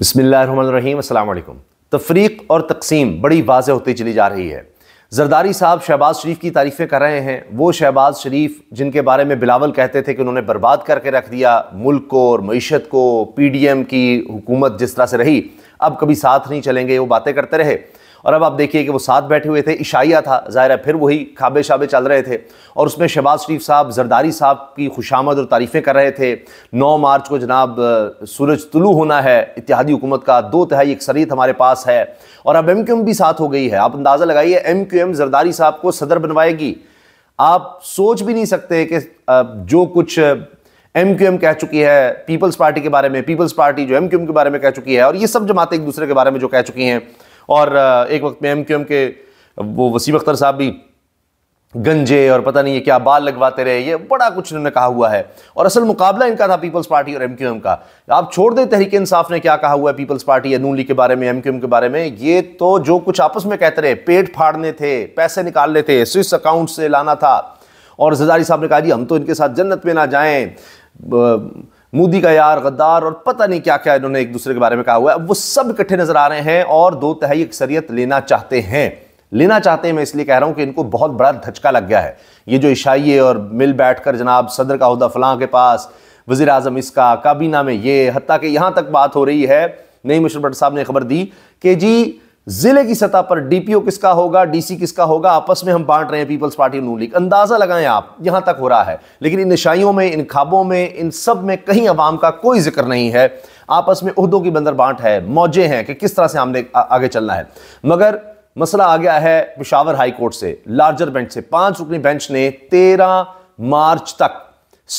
अस्सलाम वालेकुम तफरीक और तकसीम बड़ी वाजह होती चली जा रही है जरदारी साहब शहबाज शरीफ की तारीफ़ें कर रहे हैं वो शहबाज शरीफ जिनके बारे में बिलावल कहते थे कि उन्होंने बर्बाद करके रख दिया मुल्क को और मीशत को पी डी एम की हुकूमत जिस तरह से रही अब कभी साथ नहीं चलेंगे वो बातें करते रहे और अब आप देखिए कि वो साथ बैठे हुए थे इशाइया था ज़ाहिर है फिर वही खाबे शाबे चल रहे थे और उसमें शहबाज शरीफ साहब जरदारी साहब की खुशामद और तारीफ़ें कर रहे थे नौ मार्च को जनाब सूरज तुलू होना है इतिहादी हुकूमत का दो तहाई अक्सरीत हमारे पास है और अब एम क्यू एम भी साथ हो गई है आप अंदाज़ा लगाइए एम क्यू एम जरदारी साहब को सदर बनवाएगी आप सोच भी नहीं सकते कि जो कुछ एम क्यू एम कह चुकी है पीपल्स पार्टी के बारे में पीपल्स पार्टी जो एम क्यू एम के बारे में कह चुकी है और ये सब जमातें एक दूसरे के बारे में जो कह चुकी हैं और एक वक्त में एम के वो वसीम अख्तर साहब भी गंजे और पता नहीं है क्या बाल लगवाते रहे ये बड़ा कुछ इन्होंने कहा हुआ है और असल मुकाबला इनका था पीपल्स पार्टी और एमक्यूएम का आप छोड़ दें तहरीक इंसाफ ने क्या कहा हुआ है पीपल्स पार्टी या नून लीग के बारे में एमक्यूएम के बारे में ये तो जो कुछ आपस में कहते रहे पेट फाड़ने थे पैसे निकालने थे स्विस अकाउंट से लाना था और जदारी साहब ने कहा जी हम तो इनके साथ जन्नत में ना जाएं मोदी का यार गद्दार और पता नहीं क्या क्या इन्होंने एक दूसरे के बारे में कहा हुआ है अब वो सब इकट्ठे नजर आ रहे हैं और दो तहई अक्सरियत लेना चाहते हैं लेना चाहते हैं मैं इसलिए कह रहा हूं कि इनको बहुत बड़ा धचका लग गया है ये जो ईशाइए और मिल बैठ कर जनाब सदर का अहदा फलां के पास वजीर अजम इसका काबीना में ये हती कि यहाँ तक बात हो रही है नई मिश्र भट्ट साहब ने खबर दी कि जी जिले की सतह पर डीपीओ किसका होगा डीसी किसका होगा आपस में हम बांट रहे हैं पीपल्स पार्टी नू लीग अंदाजा लगाएं आप यहां तक हो रहा है लेकिन इन निशाइयों में इन खाबों में इन सब में कहीं अवाम का कोई जिक्र नहीं है आपस में उहदों की बंदर बांट है मौजे हैं कि किस तरह से हमने आगे चलना है मगर मसला आ गया है पिशावर हाईकोर्ट से लार्जर बेंच से पांच रुकनी बेंच ने तेरह मार्च तक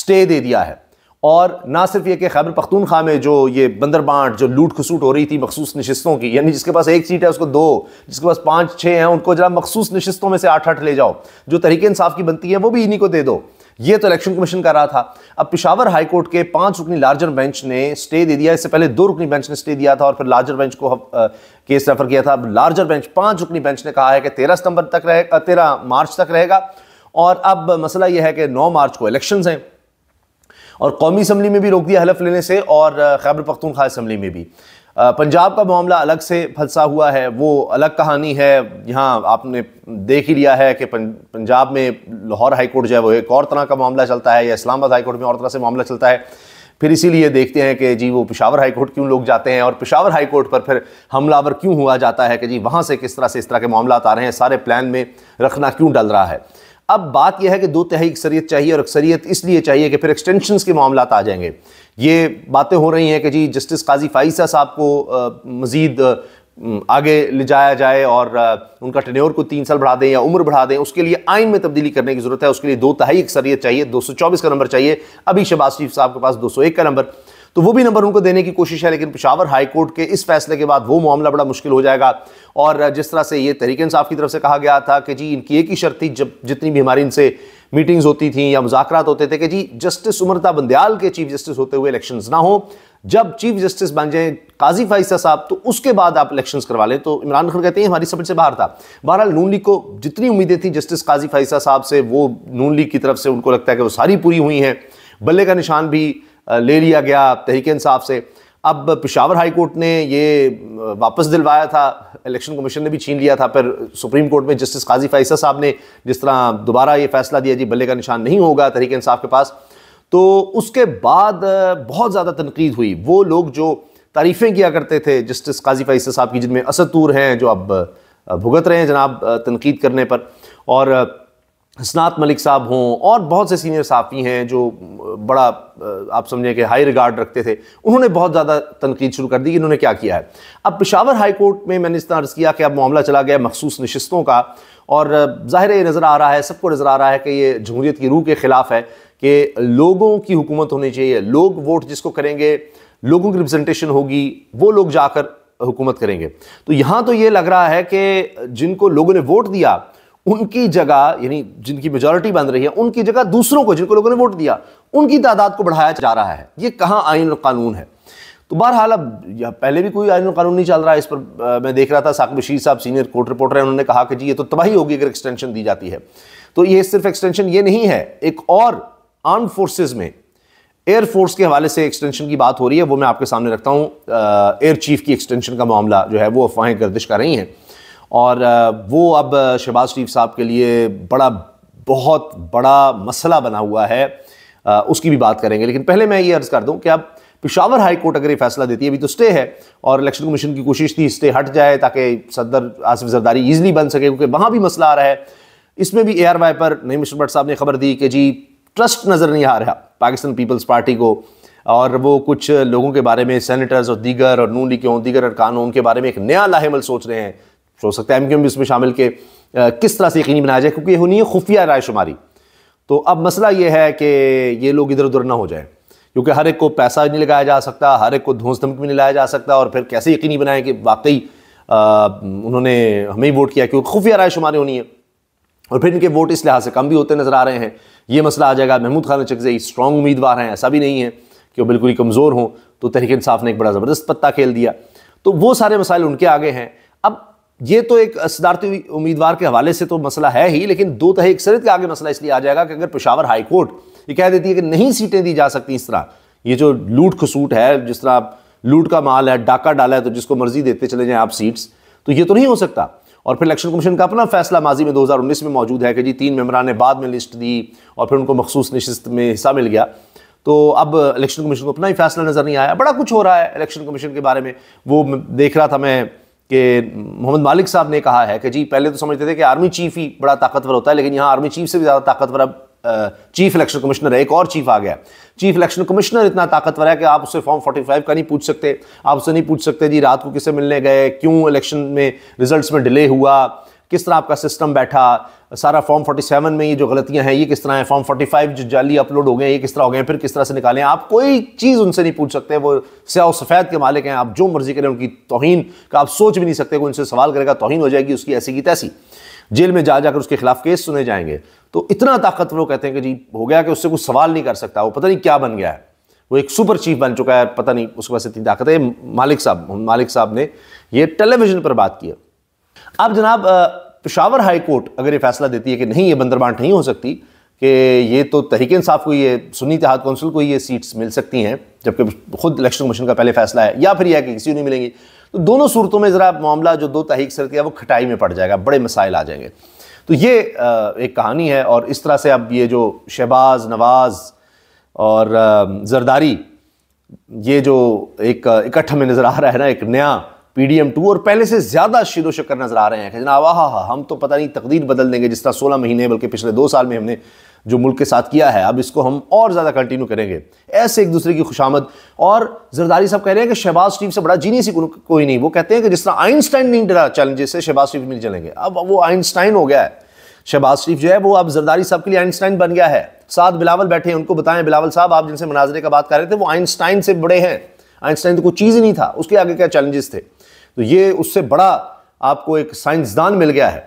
स्टे दे दिया है और ना सिर्फ ये कि खैबर पख्तूनखा में जो ये बंदर बांट जो लूट खसूट हो रही थी मखसूस नशस्तों की यानी जिसके पास एक सीट है उसको दो जिसके पास पाँच छः हैं उनको जरा मखसूस नशस्तों में से आठ आठ ले जाओ जो तरीके इंसाफ की बनती है वो भी इन्हीं को दे दो ये तो इलेक्शन कमीशन कर रहा था अब पिशावर हाई कोर्ट के पांच रुकनी लार्जर बेंच ने स्टे दे दिया इससे पहले दो रुकनी बेंच ने स्टे दिया था और फिर लार्जर बेंच को आ, केस रेफर किया था अब लार्जर बेंच पांच रुकनी बेंच ने कहा है कि तेरह सितंबर तक रहेगा तेरह मार्च तक रहेगा और अब मसला यह है कि नौ मार्च को इलेक्शन हैं और कौमी असम्बली में भी रोक दिया हलफ लेने से और खैबर पख्तूनखा असम्बली में भी पंजाब का मामला अलग से फंसा हुआ है वो अलग कहानी है यहाँ आपने देख ही लिया है कि पंजाब में लाहौर हाई कोर्ट जो है वो एक और तरह का मामला चलता है या इस्लामाबाद हाई कोर्ट में और तरह से मामला चलता है फिर इसीलिए देखते हैं कि जी वो पिशावर हाई कोर्ट क्यों लोग जाते हैं और पिशावर हाई कोर्ट पर फिर हमलावर क्यों हुआ जाता है कि जी वहाँ से किस तरह से इस तरह के मामला आ रहे हैं सारे प्लान में रखना क्यों डल रहा है अब बात यह है कि दो तिहाई अक्सरियत चाहिए और अक्सरियत इसलिए चाहिए कि फिर एक्सटेंशन के मामला आ जाएंगे ये बातें हो रही हैं कि जी जस्टिस काजी फ़ाइसा साहब को मज़ीद आगे ले जाया जाए और उनका टनोर को तीन साल बढ़ा दें या उम्र बढ़ा दें उसके लिए आइन में तब्दीली करने की ज़रूरत है उसके लिए दो तहाई अक्सरियत चाहिए दो सौ चौबीस का नंबर चाहिए अभी शबाज शरीफ साहब के पास दो सौ एक का नंबर तो वो भी नंबर उनको देने की कोशिश है लेकिन पिशावर हाईकोर्ट के इस फैसले के बाद वो मामला बड़ा मुश्किल हो जाएगा और जिस तरह से ये तरीके इंसाफ की तरफ से कहा गया था कि जी इनकी एक ही शर्त थी जब जितनी भी हमारी इनसे मीटिंग्स होती थी या मुजाकर होते थे कि जी जस्टिस उमरता बंदयाल के चीफ जस्टिस होते हुए इलेक्शन ना हो जब चीफ जस्टिस बन जाए काजी फाइसा साहब तो उसके बाद आप इलेक्शंस करवा लें तो इमरान खान कहते हैं हमारी समझ से बाहर था बहरहाल नून लीग को जितनी उम्मीदें थी जस्टिस काजी फाइसा साहब से वो नून लीग की तरफ से उनको लगता है कि वो सारी पूरी हुई हैं बल्ले का निशान भी ले लिया गया तहरीक इंसाफ से अब पिशावर हाई कोर्ट ने ये वापस दिलवाया था इलेक्शन कमीशन ने भी छीन लिया था फिर सुप्रीम कोर्ट में जस्टिस काजी फैसा साहब ने जिस तरह दोबारा ये फैसला दिया जी बल्ले का निशान नहीं होगा तहरीक इंसाफ के पास तो उसके बाद बहुत ज़्यादा तनकीद हुई वो लोग जो तारीफ़ें किया करते थे जस्टिस काजी फैसा साहब की जिनमें असदूर हैं जो अब भुगत रहे हैं जनाब तनकीद करने पर और हसनात मलिक साहब हों और बहुत से सीनियर साफ़ी हैं जो बड़ा आप समझें कि हाई रिगार्ड रखते थे उन्होंने बहुत ज़्यादा तनकीद शुरू कर दी कि इन्होंने क्या किया है अब पिशावर हाई कोर्ट में मैंने इस तरह अर्ज़ किया कि अब मामला चला गया मखसूस नशस्तों का और ज़ाहिर ये नज़र आ रहा है सबको नज़र आ रहा है कि ये जमहूरीत की रूह के ख़िलाफ़ है कि लोगों की हुकूमत होनी चाहिए लोग वोट जिसको करेंगे लोगों की रिप्रजेंटेशन होगी वो लोग जाकर हुकूमत करेंगे तो यहाँ तो ये लग रहा है कि जिनको लोगों ने वोट दिया उनकी जगह यानी जिनकी मेजोरिटी बन रही है उनकी जगह दूसरों को जिनको लोगों ने वोट दिया उनकी तादाद को बढ़ाया जा रहा है ये कहाँ आइन कानून है तो बहरहाल अब पहले भी कोई आयन कानून नहीं चल रहा है इस पर आ, मैं देख रहा था साकिब बशीर साहब सीनियर कोर्ट रिपोर्टर हैं उन्होंने कहा कि जी ये तो तबाही होगी अगर एक्सटेंशन दी जाती है तो ये सिर्फ एक्सटेंशन ये नहीं है एक और आर्म फोर्सेज में एयरफोर्स के हवाले से एक्सटेंशन की बात हो रही है वो मैं आपके सामने रखता हूँ एयर चीफ की एक्सटेंशन का मामला जो है वो अफवाहें गर्दिश कर रही हैं और वो अब शहबाज शरीफ साहब के लिए बड़ा बहुत बड़ा मसला बना हुआ है उसकी भी बात करेंगे लेकिन पहले मैं ये अर्ज़ कर दूं कि अब पिशावर हाई कोर्ट अगर ये फैसला देती है अभी तो स्टे है और इलेक्शन कमीशन की कोशिश थी स्टे हट जाए ताकि सदर आसिफ जरदारी ईजिली बन सके क्योंकि वहाँ भी मसला आ रहा है इसमें भी ए आर वाई पर नईम मिश्र भट्ट साहब ने खबर दी कि जी ट्रस्ट नज़र नहीं आ रहा पाकिस्तान पीपल्स पार्टी को और वो कुछ लोगों के बारे में सेनेटर्स और दीगर और नून लिखे हों दीगर अरकान उनके बारे में एक नया लाहेमल सोच रहे हैं सोच सकते हैं एम क्यू भी इसमें शामिल के किस तरह से यकीनी बनाया जाए क्योंकि ये होनी है खुफिया राय शुमारी तो अब मसला ये है कि ये लोग इधर उधर ना हो जाए क्योंकि हर एक को पैसा नहीं लगाया जा सकता हर एक को धोस धमक भी नहीं लाया जा सकता और फिर कैसे यकीनी बनाएं कि वाकई उन्होंने हमें ही वोट किया क्योंकि खुफिया राय शुमारी होनी है और फिर इनके वोट इस लिहाज से कम भी होते नज़र आ रहे हैं ये मसला आ जाएगा महमूद खान चकजई स्ट्रॉन्ग उम्मीदवार हैं ऐसा भी नहीं है कि वो बिल्कुल ही कमज़ोर हों तो तहरीक इंसाफ ने एक बड़ा ज़बरदस्त पत्ता खेल दिया तो वो सारे मसाइल उनके आगे हैं अब ये तो एक सदारती उम्मीदवार के हवाले से तो मसला है ही लेकिन दो तह एक सरित के आगे मसला इसलिए आ जाएगा कि अगर पेशावर हाईकोर्ट ये कह देती है कि नहीं सीटें दी जा सकती इस तरह ये जो लूट खसूट है जिस तरह लूट का माल है डाका डाला है तो जिसको मर्जी देते चले जाएं आप सीट्स तो ये तो नहीं हो सकता और फिर इलेक्शन कमीशन का अपना फैसला माजी में 2019 में मौजूद है कि जी तीन मेम्बरान ने बाद में लिस्ट दी और फिर उनको मखसूस नशस्त में हिस्सा मिल गया तो अब इलेक्शन कमीशन को अपना ही फैसला नज़र नहीं आया बड़ा कुछ हो रहा है इलेक्शन कमीशन के बारे में वो देख रहा था मैं कि मोहम्मद मालिक साहब ने कहा है कि जी पहले तो समझते थे कि आर्मी चीफ ही बड़ा ताकतवर होता है लेकिन यहाँ आर्मी चीफ से भी ज़्यादा ताकतवर अब चीफ इलेक्शन कमिश्नर है एक और चीफ आ गया चीफ इलेक्शन कमिश्नर इतना ताकतवर है कि आप उससे फॉर्म 45 का नहीं पूछ सकते आप उससे नहीं पूछ सकते जी रात को किसे मिलने गए क्यों इलेक्शन में रिजल्ट्स में डिले हुआ किस तरह आपका सिस्टम बैठा सारा फॉर्म 47 में ये जो गलतियां हैं ये किस तरह है फॉर्म 45 जो जाली अपलोड हो गए ये किस तरह हो गए फिर किस तरह से निकालें आप कोई चीज़ उनसे नहीं पूछ सकते वो स्या सफ़ेद के मालिक हैं आप जो मर्जी करें उनकी तोहन का आप सोच भी नहीं सकते कोई उनसे सवाल करेगा तोहन हो जाएगी उसकी ऐसी की तैसी जेल में जा जाकर उसके खिलाफ केस सुने जाएंगे तो इतना ताकतवर वो कहते हैं कि जी हो गया कि उससे कुछ सवाल नहीं कर सकता वो पता नहीं क्या बन गया है वो एक सुपर चीफ बन चुका है पता नहीं उसके पास इतनी ताकत है मालिक साहब मालिक साहब ने ये टेलीविज़न पर बात की है अब जनाब पिशावर हाई कोर्ट अगर ये फैसला देती है कि नहीं ये बंदरबांट नहीं हो सकती कि ये तो तहरीक इंसाफ को ये सुनी इतिहाद कौंसिल को ये सीट्स मिल सकती हैं जबकि खुद इलेक्शन कमीशन का पहले फैसला है या फिर यह कि किसी को नहीं मिलेंगी तो दोनों सूरतों में ज़रा मामला जो दो तहरीक से है वो खटाई में पड़ जाएगा बड़े मसाइल आ जाएंगे तो ये एक कहानी है और इस तरह से अब ये जो शहबाज नवाज़ और जरदारी ये जो एक इकट्ठ में नज़र आ रहा है ना एक नया पीडीएम टू और पहले से ज्यादा शीरो शक्कर नजर आ रहे हैं कि जनाब आहा हम तो पता नहीं तकदीर बदल देंगे जिस तरह सोलह महीने बल्कि पिछले दो साल में हमने जो मुल्क के साथ किया है अब इसको हम और ज़्यादा कंटिन्यू करेंगे ऐसे एक दूसरे की खुशामद और जरदारी साहब कह रहे हैं कि शहबाज शरीफ से बड़ा जीनी सी कोई नहीं वो कहते हैं कि जिस तरह आइंस्टाइन नहीं डरा चैलेंजेस से शहबाज शरीफ नहीं चलेंगे अब वो आइंस्टाइन हो गया है शहबाज शरीफ जो है वो अब जरदारी साहब के लिए आइंस्टाइन बन गया है साथ बिलावल बैठे हैं उनको बताएं बिलावल साहब आप जिनसे मनाजरे का बात कर रहे थे वो आइंस्टाइन से बड़े हैं आइंस्टाइन तो कोई चीज़ ही नहीं था उसके आगे क्या चैलेंजेस थे तो ये उससे बड़ा आपको एक साइंसदान मिल गया है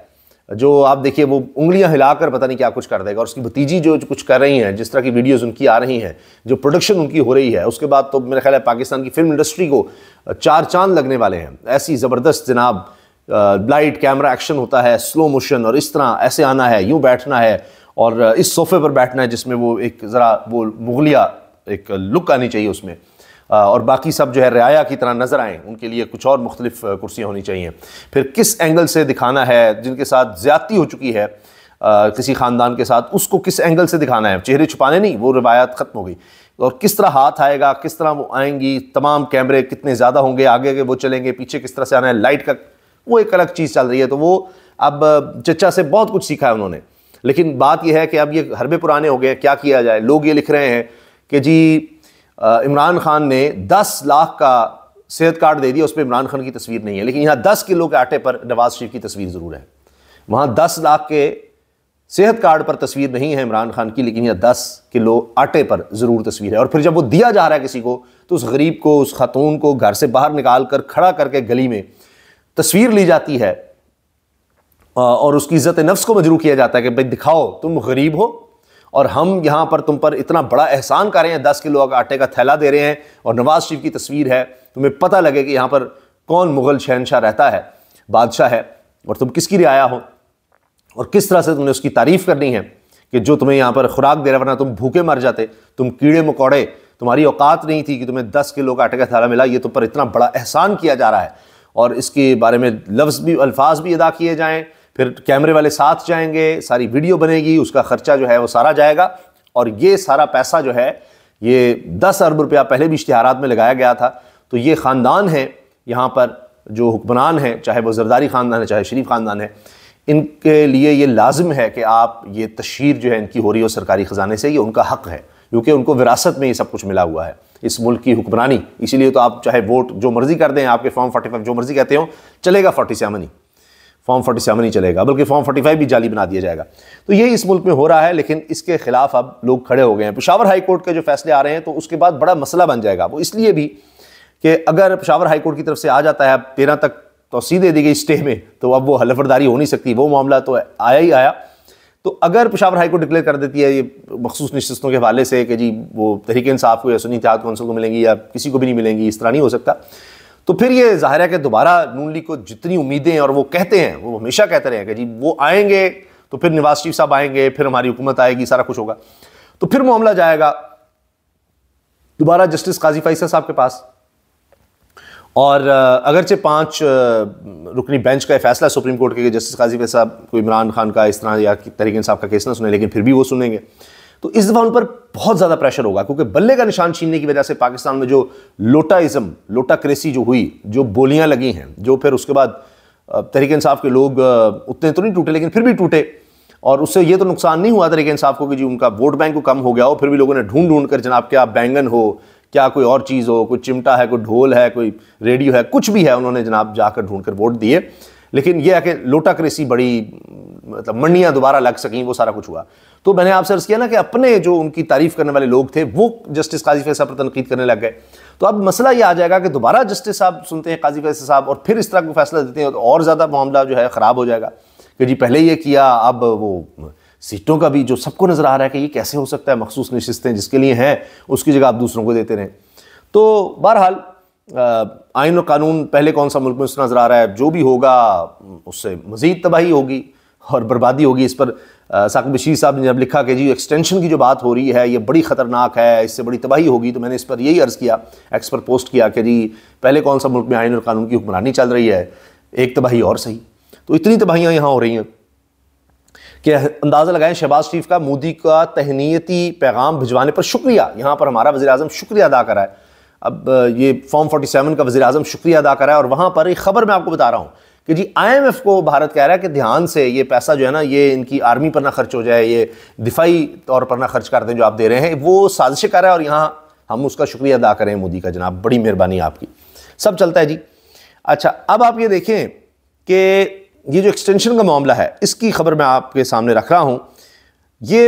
जो आप देखिए वो उंगलियां हिलाकर पता नहीं क्या कुछ कर देगा और उसकी भतीजी जो कुछ कर रही हैं जिस तरह की वीडियोस उनकी आ रही हैं जो प्रोडक्शन उनकी हो रही है उसके बाद तो मेरा ख्याल है पाकिस्तान की फिल्म इंडस्ट्री को चार चांद लगने वाले हैं ऐसी ज़बरदस्त जनाब लाइट कैमरा एक्शन होता है स्लो मोशन और इस तरह ऐसे आना है यूँ बैठना है और इस सोफे पर बैठना है जिसमें वो एक ज़रा वो मुगलिया एक लुक आनी चाहिए उसमें और बाकी सब जो है रियाया की तरह नज़र आएँ उनके लिए कुछ और मुख्तलिफ कुर्सियाँ होनी चाहिए फिर किस एंगल से दिखाना है जिनके साथ ज़्यादती हो चुकी है आ, किसी ख़ानदान के साथ उसको किस एंगल से दिखाना है चेहरे छुपाने नहीं वो रिवायात ख़त्म हो गई और किस तरह हाथ आएगा किस तरह वो आएंगी तमाम कैमरे कितने ज़्यादा होंगे आगे के वो चलेंगे पीछे किस तरह से आना है लाइट का वो एक अलग चीज़ चल रही है तो वो अब चचा से बहुत कुछ सीखा है उन्होंने लेकिन बात यह है कि अब ये हरबे पुराने हो गए क्या किया जाए लोग ये लिख रहे हैं कि जी इमरान खान ने 10 लाख का सेहत कार्ड दे दिया उस पर इमरान खान की तस्वीर नहीं है लेकिन यहाँ 10 किलो के आटे पर नवाज शरीफ की तस्वीर ज़रूर है वहाँ 10 लाख के सेहत कार्ड पर तस्वीर नहीं है इमरान खान की लेकिन यह दस किलो आटे पर ज़रूर तस्वीर है और फिर जब वो दिया जा रहा है किसी को तो उस गरीब को उस खातून को घर से बाहर निकाल कर खड़ा करके गली में तस्वीर ली जाती है और उसकी इज़्ज़त नफ्स को मजरू किया जाता है कि भाई दिखाओ तुम गरीब हो और हम यहाँ पर तुम पर इतना बड़ा एहसान कर रहे हैं दस किलो आटे का थैला दे रहे हैं और नवाज़ शरीफ की तस्वीर है तुम्हें पता लगे कि यहाँ पर कौन मुग़ल शहनशाह रहता है बादशाह है और तुम किसकी रियाया हो और किस तरह से तुमने उसकी तारीफ़ करनी है कि जो तुम्हें यहाँ पर खुराक दे रहा वरना तुम भूखे मर जाते तुम कीड़े मकौड़े तुम्हारी औकात नहीं थी कि तुम्हें दस किलो का आटे का थैला मिला ये तुम पर इतना बड़ा एहसान किया जा रहा है और इसके बारे में लफ्ज़ भी अल्फाज भी अदा किए जाएँ फिर कैमरे वाले साथ जाएंगे सारी वीडियो बनेगी उसका खर्चा जो है वो सारा जाएगा और ये सारा पैसा जो है ये दस अरब रुपया पहले भी इश्तहार में लगाया गया था तो ये ख़ानदान है यहाँ पर जो हुक्मरान हैं चाहे वह जरदारी ख़ानदान है चाहे शरीफ ख़ानदान है इनके लिए ये लाजम है कि आप ये तशहर जो है इनकी हो रही हो सरकारी ख़जाने से ये उनका हक है क्योंकि उनको विरासत में ये सब कुछ मिला हुआ है इस मुल्क की हुक्मरानी इसीलिए तो आप चाहे वोट जो मर्ज़ी कर दें आपके फॉर्म फोर्टी फाइव जो मर्ज़ी कहते हो चलेगा फोर्टी सेवन ही फॉर्म फोर्टी सेवन ही चलेगा बल्कि फॉर्म फाइव भी जाली बना दिया जाएगा तो ये इस मुल्क में हो रहा है लेकिन इसके खिलाफ अब लोग खड़े हो गए हैं पिशावर हाई कोर्ट के जो फैसले आ रहे हैं तो उसके बाद बड़ा मसला बन जाएगा वो इसलिए भी कि अगर पिशावर हाई कोर्ट की तरफ से आ जाता है अब तेरह तक तोसी दे दी गई स्टे में तो अब वो हलफरदारी हो नहीं सकती वो मामला तो आया ही आया तो अगर पिशावर हाई कोर्ट डिक्लेयर कर देती है ये मखसूस नशस्तों के हवाले से कि जी वो तहरीक इंसाफ को या सुनी इतिहाद कौंसिल को मिलेंगी या किसी को भी नहीं मिलेंगी इस तरह नहीं हो सकता तो फिर ये ज़ाहिर है कि दोबारा नून लीग को जितनी उम्मीदें और वो कहते हैं वो हमेशा कहते रहे कि जी वो आएंगे तो फिर नवाज शरीफ साहब आएंगे फिर हमारी हुकूमत आएगी सारा कुछ होगा तो फिर मामला जाएगा दोबारा जस्टिस काजी फैसल साहब के पास और अगरचे पांच रुकनी बेंच का फैसला सुप्रीम कोर्ट के जस्टिस काजी फैसल साहब को इमरान खान का इस तरह या तरीके साहब का केस ना सुने लेकिन फिर भी वो सुनेंगे तो इस दफा उन पर बहुत ज़्यादा प्रेशर होगा क्योंकि बल्ले का निशान छीनने की वजह से पाकिस्तान में जो लोटाइज्म लोटा क्रेसी जो हुई जो बोलियाँ लगी हैं जो फिर उसके बाद तरीके इंसाफ के लोग उतने तो नहीं टूटे लेकिन फिर भी टूटे और उससे ये तो नुकसान नहीं हुआ तरीके इंसाफ को कि जी उनका वोट बैंक को कम हो गया हो फिर भी लोगों ने ढूंढ ढूंढ कर जनाब क्या बैंगन हो क्या कोई और चीज़ हो कोई चिमटा है कोई ढोल है कोई रेडियो है कुछ भी है उन्होंने जनाब जाकर ढूंढ कर वोट दिए लेकिन यह है कि लोटाक्रेसी बड़ी मतलब मंडियां दोबारा लग सकें वो सारा कुछ हुआ तो मैंने आपसे अर्ज किया ना कि अपने जो उनकी तारीफ करने वाले लोग थे वो जस्टिस काजी फैसला पर तनकीद करने लग गए तो अब मसला ये आ जाएगा कि दोबारा जस्टिस साहब सुनते हैं काजी फैसल साहब और फिर इस तरह का फैसला देते हैं तो और ज़्यादा मामला जो है ख़राब हो जाएगा कि जी पहले ये किया अब वो सीटों का भी जो सबको नज़र आ रहा है कि ये कैसे हो सकता है मखसूस नशस्तें जिसके लिए हैं उसकी जगह आप दूसरों को देते रहें तो बहरहाल आइन और कानून पहले कौन सा मुल्क में उस नज़र आ रहा है जो भी होगा उससे मज़ीद तबाही होगी और बर्बादी होगी इस पर साकिब बशीर साहब ने जब लिखा कि जी एक्सटेंशन की जो बात हो रही है ये बड़ी ख़तरनाक है इससे बड़ी तबाही होगी तो मैंने इस पर यही अर्ज़ किया एक्स पर पोस्ट किया कि जी पहले कौन सा मुल्क में आइन और कानून की हुक्मरानी चल रही है एक तबाही और सही तो इतनी तबाहियाँ यहाँ हो रही हैं कि अंदाज़ा लगाएं शहबाज शरीफ का मोदी का तहनीती पैगाम भिजवाने पर शुक्रिया यहाँ पर हमारा वजी अजम शुक्रिया अदा करा है अब ये फॉर्म फोर्टी सेवन का वजी अजम शुक्रिया अदा करा है और वहाँ पर एक ख़बर मैं आपको बता रहा हूँ कि जी आईएमएफ को भारत कह रहा है कि ध्यान से ये पैसा जो है ना ये इनकी आर्मी पर ना खर्च हो जाए ये दिफाई तौर पर ना खर्च कर दें जो आप दे रहे हैं वो साजिश कर रहा है और यहाँ हम उसका शुक्रिया अदा करें मोदी का जनाब बड़ी मेहरबानी आपकी सब चलता है जी अच्छा अब आप ये देखें कि ये जो एक्सटेंशन का मामला है इसकी खबर मैं आपके सामने रख रहा हूँ ये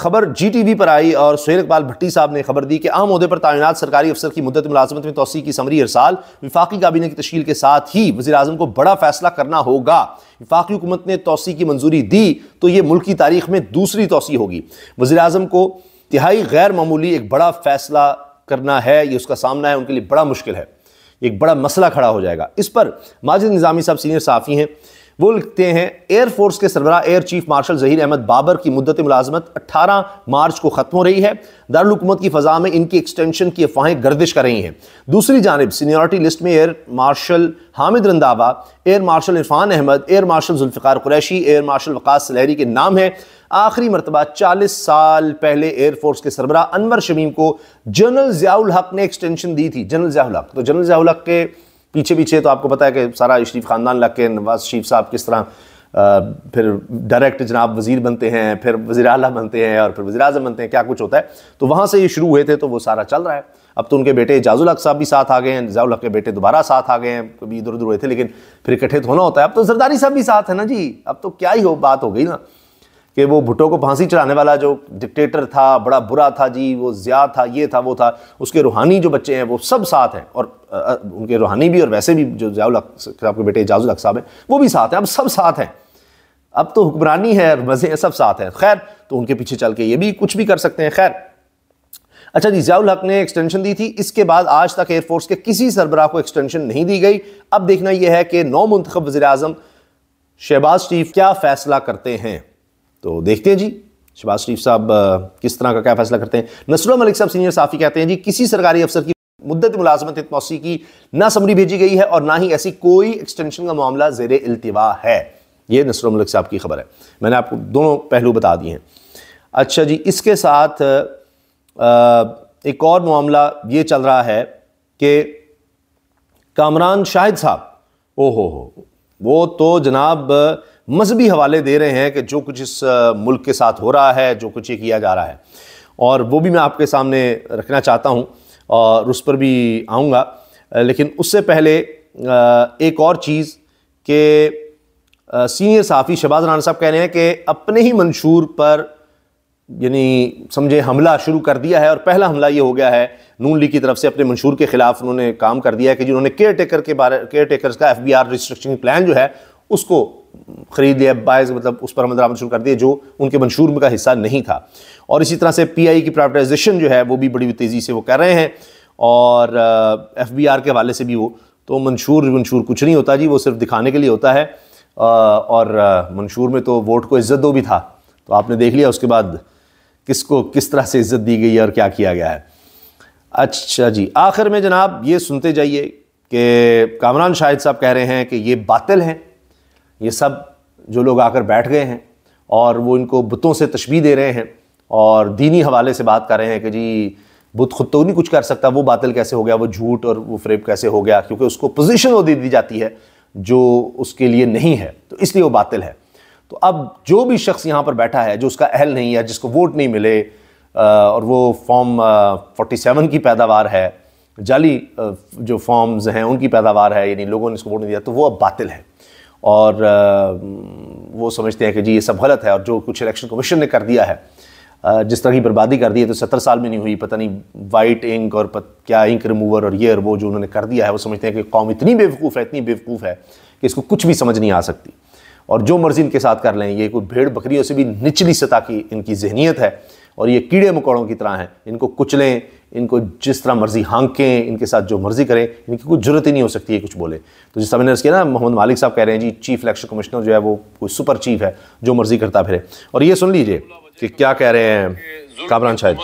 खबर जी टी वी पर आई और सुहेल इकबाल भट्टी साहब ने खबर दी कि आम अहदे पर तैनात सरकारी अफसर की मुद्दत मुलाजमत में तोसी की समरी अरसाल विफाकी काबीना की तशील के साथ ही वजी अजम को बड़ा फैसला करना होगा विफाकी हुकूमत ने तोसी की मंजूरी दी तो ये मुल्क की तारीख में दूसरी तोसी होगी वजी अजम को तिहाई गैर मामूली एक बड़ा फैसला करना है ये उसका सामना है उनके लिए बड़ा मुश्किल है एक बड़ा मसला खड़ा हो जाएगा इस पर माजिद निज़ामी साहब सीनियर साफ़ी हैं वो लिखते हैं एयरफोर्स के सरबरा air chief marshal Zaheer Ahmed Babar की मुद्दत मुलाजमत 18 मार्च को ख़त्म हो रही है दारकूमत की फ़जा में इनकी एक्सटेंशन की अफवाहें गर्दिश कर रही हैं दूसरी जानब सीनियरिटी लिस्ट में air marshal Hamid Randhawa air marshal Irfan Ahmed air marshal Zulfar Qureshi air marshal Waqas Sulehri के नाम है आखिरी मरतबा चालीस साल पहले एयरफोर्स के सरबरा अनवर शमीम को जनरल ज़ियाउल हक ने एक्सटेंशन दी थी जनरल ज़ियाउल हक तो जनरल ज़ियाउल हक के पीछे पीछे तो आपको पता है कि सारा शरीफ ख़ानदान लग के नवाज शरीफ साहब किस तरह फिर डायरेक्ट जनाब वजीर बनते हैं फिर वजी अला बनते हैं और फिर वजी अजम बनते हैं क्या कुछ होता है तो वहाँ से ये शुरू हुए थे तो वो सारा चल रहा है अब तो उनके बेटे जाजुल हक साहब भी साथ आ गए हैं एजाजुल हक के बेटे दोबारा साथ आ गए हैं कभी इधर उधर हुए थे लेकिन फिर इकट्ठे तो होना होता है अब तो जरदारी साहब भी साथ है ना जी अब तो क्या ही हो बात हो गई ना कि वो भुट्टो को फांसी चढ़ाने वाला जो डिक्टेटर था बड़ा बुरा था जी वो ज़िया था ये था वो था उसके रूहानी जो बच्चे हैं वो सब साथ हैं और उनके रूहानी भी और वैसे भी जो जयाउल साहब के बेटे जाजुल साहब हैं वो भी साथ हैं अब सब साथ हैं अब तो हुक्मरानी है मज़े हैं सब साथ हैं खैर तो उनके पीछे चल के ये भी कुछ भी कर सकते हैं खैर अच्छा जी जियाउल हक ने एक्सटेंशन दी थी इसके बाद आज तक एयरफोर्स के किसी सरबराह को एक्सटेंशन नहीं दी गई अब देखना यह है कि नौ मंतख वजी अजम शहबाज शरीफ क्या फैसला करते हैं तो देखते हैं जी शहबाज शरीफ साहब किस तरह का क्या फैसला करते हैं नसरुल मलिक साहब सीनियर साफ़ी कहते हैं जी किसी सरकारी अफसर की मुद्दत मुलाजमत इतमौसी की ना समरी भेजी गई है और ना ही ऐसी कोई एक्सटेंशन का मामला जेर अल्तवा है ये नसरुल मलिक साहब की खबर है मैंने आपको दोनों पहलू बता दिए हैं अच्छा जी इसके साथ एक और मामला ये चल रहा है कि कामरान शाहिद साहब ओहो हो हो वो तो जनाब मजहबी हवाले दे रहे हैं कि जो कुछ इस मुल्क के साथ हो रहा है जो कुछ ये किया जा रहा है और वो भी मैं आपके सामने रखना चाहता हूँ और उस पर भी आऊँगा लेकिन उससे पहले एक और चीज़ के सीनियर साफ़ी शहबाज राना साहब कह रहे हैं कि अपने ही मंशूर पर यानी समझे हमला शुरू कर दिया है और पहला हमला ये हो गया है नून लीग की तरफ से अपने मंशूर के ख़िलाफ़ उन्होंने काम कर दिया है कि जिन्होंने केयर टेकर के बारे केयर टेकर का F B R restriction plan जो है उसको ख़रीद लिया बायस मतलब उस पर हम दरामद शुरू कर दिए जो उनके मंशूर का हिस्सा नहीं था और इसी तरह से पी आई e की प्राइवेटाइजेशन जो है वो भी बड़ी तेज़ी से वो कर रहे हैं और एफ बी आर के हवाले से भी वो तो मंशूर मंशूर कुछ नहीं होता जी वो सिर्फ दिखाने के लिए होता है uh, और uh, मंशूर में तो वोट को इज़्ज़त दो भी था तो आपने देख लिया उसके बाद किसको किस तरह से इज़्ज़त दी गई है और क्या किया गया है अच्छा जी आखिर में जनाब ये सुनते जाइए कि कामरान शाहिद साहब कह रहे हैं कि ये बातिल हैं ये सब जो लोग आकर बैठ गए हैं और वो इनको बुतों से तशबी दे रहे हैं और दीनी हवाले से बात कर रहे हैं कि जी बुत खुद तो नहीं कुछ कर सकता वो बातिल कैसे हो गया वो झूठ और वो फ्रेब कैसे हो गया क्योंकि उसको पोजिशन वो दे दी जाती है जो उसके लिए नहीं है तो इसलिए वो बातिल है तो अब जो भी शख्स यहाँ पर बैठा है जो उसका अहल नहीं है जिसको वोट नहीं मिले और वो फॉर्म 47 की पैदावार है जाली जो फॉर्म्स हैं उनकी पैदावार है यानी लोगों ने इसको वोट नहीं दिया तो वो अब बातिल है और वो समझते हैं कि जी ये सब गलत है और जो कुछ इलेक्शन कमीशन ने कर दिया है जिस तरह की बर्बादी कर दी है तो सत्तर साल में नहीं हुई पता नहीं वाइट इंक और पत, क्या इंक रिमूवर और ये और वो जो उन्होंने कर दिया है वो समझते हैं कि कौम इतनी बेवकूफ़ है इतनी बेवकूफ़ है कि इसको कुछ भी समझ नहीं आ सकती और जो मर्ज़ी इनके साथ कर लें ये कोई भेड़ बकरियों से भी निचली सतह की इनकी जहनीत है और ये कीड़े मकोड़ों की तरह हैं इनको कुचलें इनको जिस तरह मर्जी हांकें इनके साथ जो मर्जी करें इनकी कोई जरूरत ही नहीं हो सकती है कुछ बोले तो जिस मैंने किया ना मोहम्मद मालिक साहब कह रहे हैं जी चीफ इलेक्शन कमिश्नर जो है वो कोई सुपर चीफ है जो मर्जी करता फिर और ये सुन लीजिए कि क्या कह रहे हैं कामरान शाहिद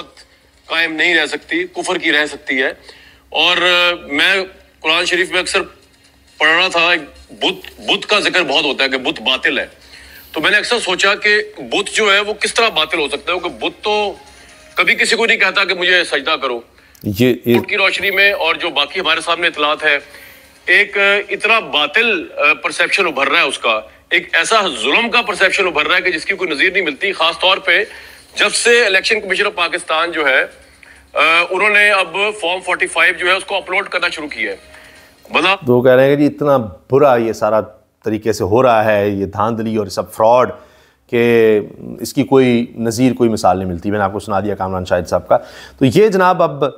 कायम नहीं रह सकती कुफर की रह सकती है और मैं कुरान शरीफ में अक्सर पढ़ रहा था बुद्ध बुद्ध का जिक्र बहुत होता है कि बुद्ध बातिल है तो मैंने अक्सर सोचा कि बुद्ध जो है वो किस तरह बातिल हो सकता है क्योंकि बुद्ध तो कभी किसी को नहीं कहता कि मुझे सजदा करो ये, ये की रोशनी में और जो बाकी हमारे सामने इतलात है एक इतना बातिल परसेप्शन उभर रहा है उसका एक ऐसा जुल्म का परसेप्शन उभर रहा है कि जिसकी कोई नजीर नहीं मिलती खासतौर पे जब से इलेक्शन कमीशन ऑफ पाकिस्तान जो है उन्होंने अब फॉर्म 45 जो है उसको अपलोड करना शुरू किया है मतलब तो कह रहे हैं कि जी इतना बुरा ये सारा तरीके से हो रहा है ये धांधली और सब फ्रॉड कि इसकी कोई नज़ीर कोई मिसाल नहीं मिलती मैंने आपको सुना दिया कामरान शाहिद साहब का तो ये जनाब अब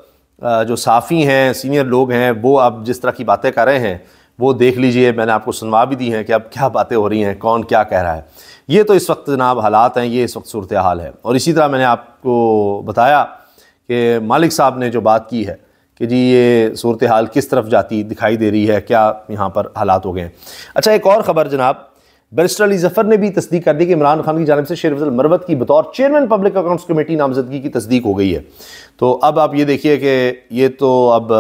जो साफ़ी हैं सीनियर लोग हैं वो अब जिस तरह की बातें कर रहे हैं वो देख लीजिए मैंने आपको सुनवा भी दी हैं कि अब क्या बातें हो रही हैं कौन क्या कह रहा है ये तो इस वक्त जनाब हालात हैं ये इस वक्त सूरत हाल है और इसी तरह मैंने आपको बताया कि मालिक साहब ने जो बात की है कि जी ये सूरत हाल किस तरफ जाती दिखाई दे रही है क्या यहाँ पर हालात हो गए हैं अच्छा एक और ख़बर जनाब बैरिस्टर अली जफर ने भी तस्दीक कर दी कि इमरान खान की जानब से शेर फजल मरवत की बतौर चेयरमैन पब्लिक अकाउंट्स कमेटी नामजदगी की तस्दीक हो गई है तो अब आप ये देखिए कि ये तो अब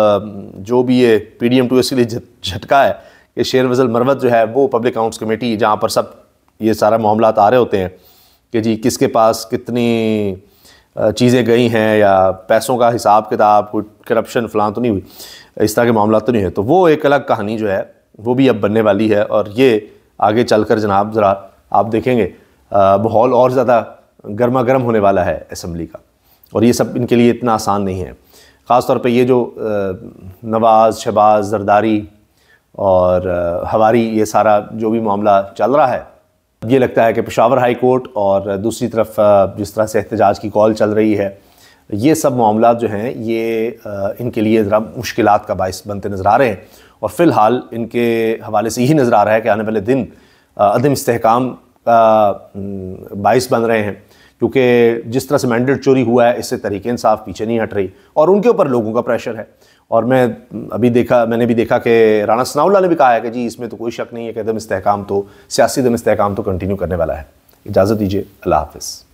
जो भी ये पी डी एम टू इसके लिए झटका है कि शेर फजल मरवत जो है वो पब्लिक अकाउंट्स कमेटी जहाँ पर सब ये सारा मामला आ रहे होते हैं कि जी किसके पास कितनी चीज़ें गई हैं या पैसों का हिसाब किताब कोई करप्शन फलां तो नहीं हुई इस तरह के मामला तो नहीं है तो वो एक अलग कहानी जो है वो भी अब बनने वाली है और ये आगे चल कर जनाब ज़रा आप देखेंगे माहौल और ज़्यादा गर्मा गर्म होने वाला है असम्बली का और ये सब इनके लिए इतना आसान नहीं है ख़ास तौर पे ये जो नवाज़ शहबाज जरदारी और हवारी ये सारा जो भी मामला चल रहा है ये लगता है कि पेशावर हाई कोर्ट और दूसरी तरफ जिस तरह से एहतजाज की कॉल चल रही है ये सब मामला जो हैं ये इनके लिए ज़रा मुश्किल का बायस बनते नज़र आ रहे हैं और फ़िलहाल इनके हवाले से यही नज़र आ रहा है कि आने वाले दिन अदम इसकाम का बायस बन रहे हैं क्योंकि जिस तरह से मैंडेट चोरी हुआ है इससे तरीके इंसाफ पीछे नहीं हट रही और उनके ऊपर लोगों का प्रेशर है और मैं अभी देखा मैंने भी देखा कि राणा सनाउल्ला ने भी कहा है कि जी इसमें तो कोई शक नहीं है कि दम इसकाम तो सियासी दम इसकाम तो कंटिन्यू करने वाला है इजाज़त दीजिए अल्लाह हाफिज़